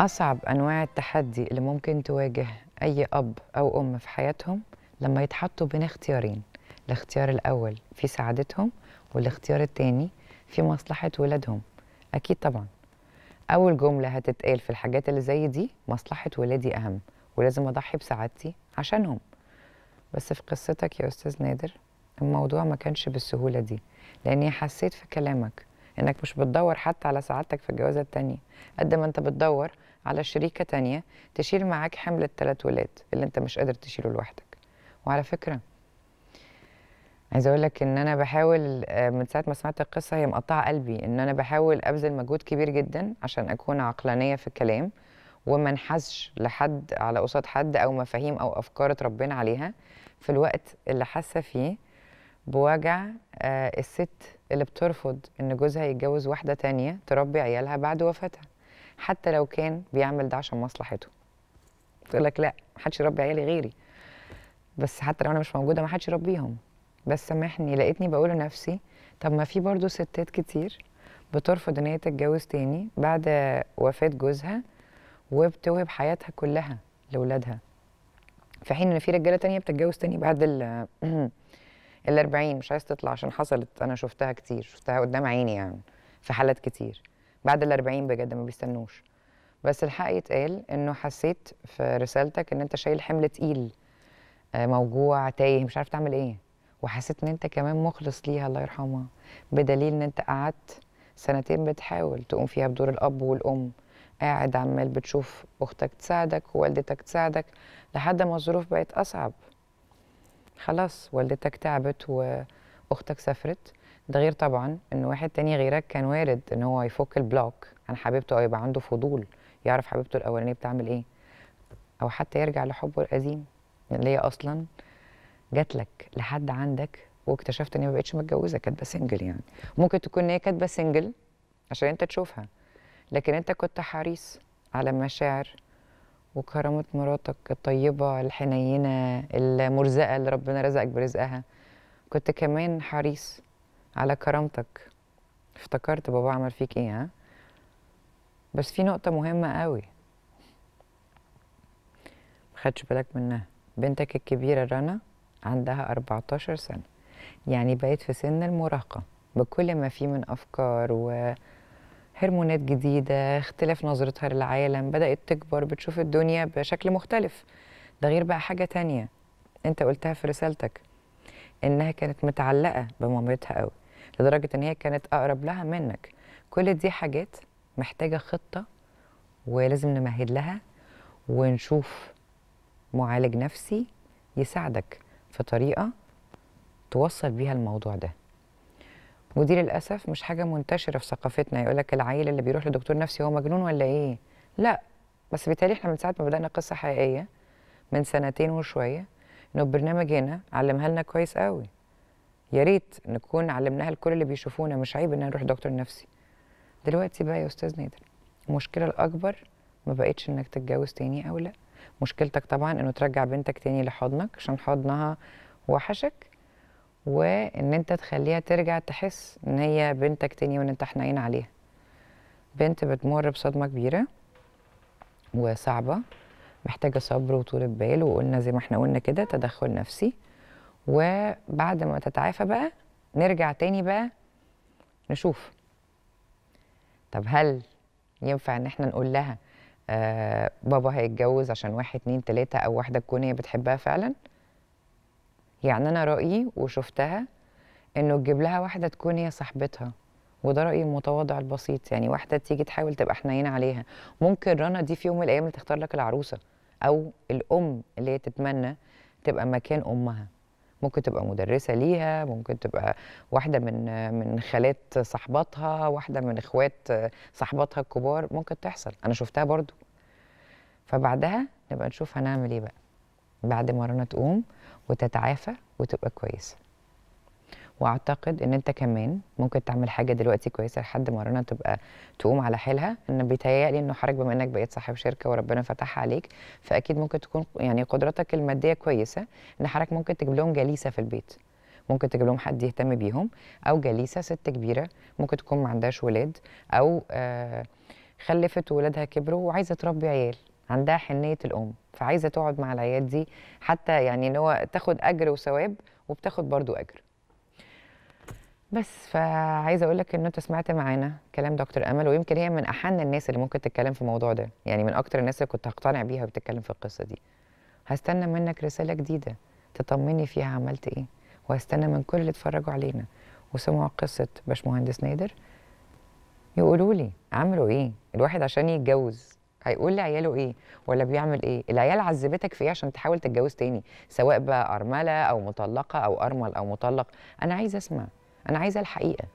أصعب أنواع التحدي اللي ممكن تواجه أي أب أو أم في حياتهم لما يتحطوا بين اختيارين الاختيار الأول في سعادتهم والاختيار التاني في مصلحة ولادهم أكيد طبعا أول جملة هتتقال في الحاجات اللي زي دي مصلحة ولادي أهم ولازم أضحي بسعادتي عشانهم بس في قصتك يا أستاذ نادر الموضوع ما كانش بالسهولة دي لأني حسيت في كلامك انك مش بتدور حتى على سعادتك في الجوازه التانيه قد ما انت بتدور على شريكه تانيه تشيل معاك حمل الثلاث ولاد اللي انت مش قادر تشيله لوحدك وعلى فكره عايزه اقول لك ان انا بحاول آه، من ساعه ما سمعت القصه هي مقطعه قلبي ان انا بحاول ابذل مجهود كبير جدا عشان اكون عقلانيه في الكلام وما انحزش لحد على قصاد حد او مفاهيم او افكار اتربينا عليها في الوقت اللي حاسه فيه بوجع آه، الست اللي بترفض ان جوزها يتجوز واحده تانية تربي عيالها بعد وفاتها حتى لو كان بيعمل ده عشان مصلحته تقول لك لا محدش يربي عيالي غيري بس حتى لو انا مش موجوده محدش يربيهم بس سامحني لقيتني بقول لنفسي طب ما في برضه ستات كتير بترفض ان هي تتجوز تاني بعد وفاه جوزها وبتوهب حياتها كلها لاولادها في حين ان في رجاله تانية بتتجوز تاني بعد ال ال 40 مش عايز تطلع عشان حصلت انا شفتها كتير شفتها قدام عيني يعني في حالات كتير بعد ال 40 بجد ما بيستنوش بس الحق يتقال انه حسيت في رسالتك ان انت شايل حمل تقيل آه، موجوع تايه مش عارف تعمل ايه وحسيت ان انت كمان مخلص ليها الله يرحمها بدليل ان انت قعدت سنتين بتحاول تقوم فيها بدور الاب والام قاعد عمال بتشوف اختك تساعدك ووالدتك تساعدك لحد ما الظروف بقت اصعب خلاص والدتك تعبت واختك سافرت ده غير طبعا ان واحد تاني غيرك كان وارد ان هو يفك البلوك عن حبيبته او يبقى عنده فضول يعرف حبيبته الاولانيه بتعمل ايه او حتى يرجع لحبه القديم اللي هي اصلا جات لك لحد عندك واكتشفت ان هي ما بقتش متجوزه كاتبه سنجل يعني ممكن تكون هي كاتبه سنجل عشان انت تشوفها لكن انت كنت حريص على مشاعر وكرامة مراتك الطيبة الحنينة المرزقة اللي ربنا رزقك برزقها كنت كمان حريص على كرامتك افتكرت بابا عمل فيك ايه ها بس في نقطة مهمة قوي خدش بالك منها بنتك الكبيرة رنا عندها 14 سنة يعني بقيت في سن المراهقة بكل ما فيه من أفكار و هرمونات جديده اختلاف نظرتها للعالم بدات تكبر بتشوف الدنيا بشكل مختلف ده غير بقى حاجه تانية انت قلتها في رسالتك انها كانت متعلقه بمامتها قوي لدرجه ان هي كانت اقرب لها منك كل دي حاجات محتاجه خطه ولازم نمهد لها ونشوف معالج نفسي يساعدك في طريقه توصل بيها الموضوع ده ودي للاسف مش حاجه منتشره في ثقافتنا يقول لك العيل اللي بيروح لدكتور نفسي هو مجنون ولا ايه لا بس بالتالي احنا من ساعه ما بدانا قصه حقيقيه من سنتين وشويه انه البرنامج هنا علمها لنا كويس قوي يا ريت نكون علمناها لكل اللي بيشوفونا مش عيب ان نروح دكتور نفسي دلوقتي بقى يا استاذ نادر المشكله الاكبر ما بقتش انك تتجوز تاني او لا مشكلتك طبعا انه ترجع بنتك تاني لحضنك عشان حضنها وحشك وان انت تخليها ترجع تحس ان هي بنتك تاني وان انت حنين عليها بنت بتمر بصدمة كبيرة وصعبة محتاجة صبر وطول بال وقلنا زي ما احنا قلنا كده تدخل نفسي وبعد ما تتعافى بقى نرجع تاني بقى نشوف طب هل ينفع ان احنا نقول لها آه بابا هيتجوز عشان واحد اتنين تلاتة او واحدة تكون هي بتحبها فعلا يعني انا رايي وشفتها انه تجيب لها واحده تكون هي صاحبتها وده رايي المتواضع البسيط يعني واحده تيجي تحاول تبقى حنينه عليها ممكن رنا دي في يوم من الايام اللي تختار لك العروسه او الام اللي هي تتمنى تبقى مكان امها ممكن تبقى مدرسه ليها ممكن تبقى واحده من من خالات صاحباتها واحده من اخوات صاحباتها الكبار ممكن تحصل انا شفتها برضو فبعدها نبقى نشوف هنعمل ايه بقى بعد ما رنا تقوم وتتعافى وتبقى كويسه واعتقد ان انت كمان ممكن تعمل حاجه دلوقتي كويسه لحد ما رنا تبقى تقوم على حيلها ان بيتهيألي انه حضرتك بما انك بقيت صاحب شركه وربنا فتحها عليك فاكيد ممكن تكون يعني قدرتك الماديه كويسه ان حضرتك ممكن تجيب لهم جليسه في البيت ممكن تجيب لهم حد يهتم بيهم او جليسه ست كبيره ممكن تكون ما عندهاش ولاد او آه خلفت ولادها كبروا وعايزه تربي عيال عندها حنيه الام فعايزه تقعد مع العيال دي حتى يعني ان هو تاخد اجر وثواب وبتاخد برضو اجر بس فعايزه اقول لك ان انت سمعت معانا كلام دكتور امل ويمكن هي من احن الناس اللي ممكن تتكلم في الموضوع ده يعني من اكتر الناس اللي كنت هقتنع بيها وبتتكلم في القصه دي هستنى منك رساله جديده تطمني فيها عملت ايه وهستنى من كل اللي اتفرجوا علينا وسمعوا قصه باشمهندس نادر يقولوا لي عملوا ايه الواحد عشان يتجوز هيقول لعياله ايه ولا بيعمل ايه العيال عذبتك في ايه عشان تحاول تتجوز تاني سواء بقى ارمله او مطلقه او ارمل او مطلق انا عايزه اسمع انا عايزه الحقيقه